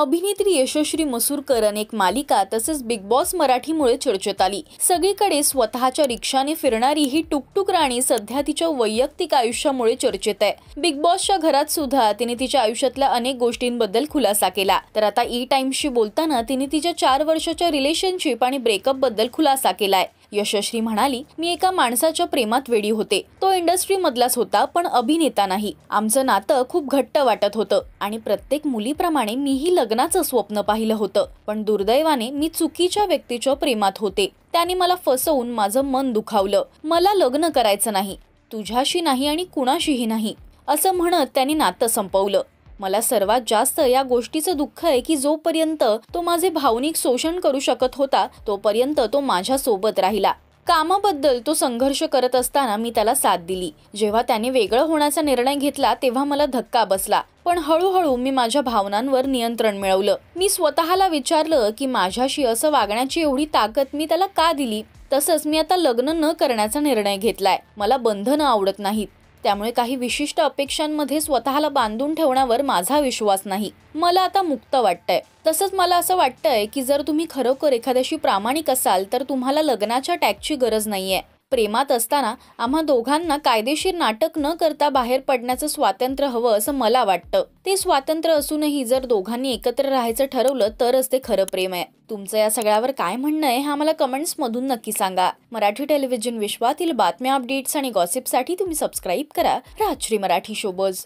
अभिनेत्री यशोश्री मसूरकर अनेक मालिका तसेच बिग बॉस मराठीमुळे चर्चेत आली सगळीकडे स्वतःच्या रिक्षाने फिरणारी ही टुकटुक राणी सध्या तिच्या वैयक्तिक आयुष्यामुळे चर्चेत आहे बिग बॉसच्या घरात सुद्धा तिने तिच्या आयुष्यातल्या अनेक गोष्टींबद्दल खुलासा केला तर आता ई टाईम्सशी बोलताना तिने तिच्या चार वर्षाच्या रिलेशनशिप आणि ब्रेकअप बद्दल खुलासा केलाय यशश्री म्हणाली मी एका माणसाच्या प्रेमात वेडी होते तो इंडस्ट्री मधलाच होता पण अभिनेता नाही आमचं नातं खूप घट्ट वाटत होतं आणि प्रत्येक मुलीप्रमाणे मीही लग्नाचं स्वप्न पाहिलं होतं पण दुर्दैवाने मी चुकीच्या व्यक्तीच्या प्रेमात होते त्याने मला फसवून माझं मन दुखावलं मला लग्न करायचं नाही तुझ्याशी नाही आणि कुणाशीही नाही असं म्हणत त्याने नातं संपवलं मला सर्वात जास्त या गोष्टीचं दुःख आहे की जोपर्यंत तो माझे भावनिक शोषण करू शकत होता तोपर्यंत तो माझ्या सोबत राहिला कामाबद्दल तो संघर्ष करत असताना मी त्याला साथ दिली जेव्हा त्याने वेगळं होण्याचा निर्णय घेतला तेव्हा मला धक्का बसला पण हळूहळू मी माझ्या भावनांवर नियंत्रण मिळवलं मी स्वतःला विचारलं की माझ्याशी असं वागण्याची एवढी ताकद मी त्याला का दिली तसंच मी आता लग्न न करण्याचा निर्णय घेतलाय मला बंधनं आवडत नाहीत त्यामुळे काही विशिष्ट अपेक्षांमध्ये स्वतःला बांधून ठेवण्यावर माझा विश्वास नाही मला आता मुक्त वाटतंय तसंच मला असं वाटतंय की जर तुम्ही खरोखर एखाद्याशी प्रामाणिक असाल तर तुम्हाला लग्नाच्या टॅगची गरज नाहीये प्रेमात असताना आम्हा दोघांना कायदेशीर नाटक न करता बाहेर पडण्याचं स्वातंत्र्य हवं असं मला वाटतं ते स्वातंत्र्य असूनही जर दोघांनी एकत्र राहायचं ठरवलं तरच ते खरं प्रेम आहे तुमचं या सगळ्यावर काय म्हणणं आहे हे आम्हाला मधून नक्की सांगा मराठी टेलिव्हिजन विश्वातील बातम्या अपडेट्स आणि गॉसिपसाठी तुम्ही सबस्क्राईब करा राजश्री मराठी शोबज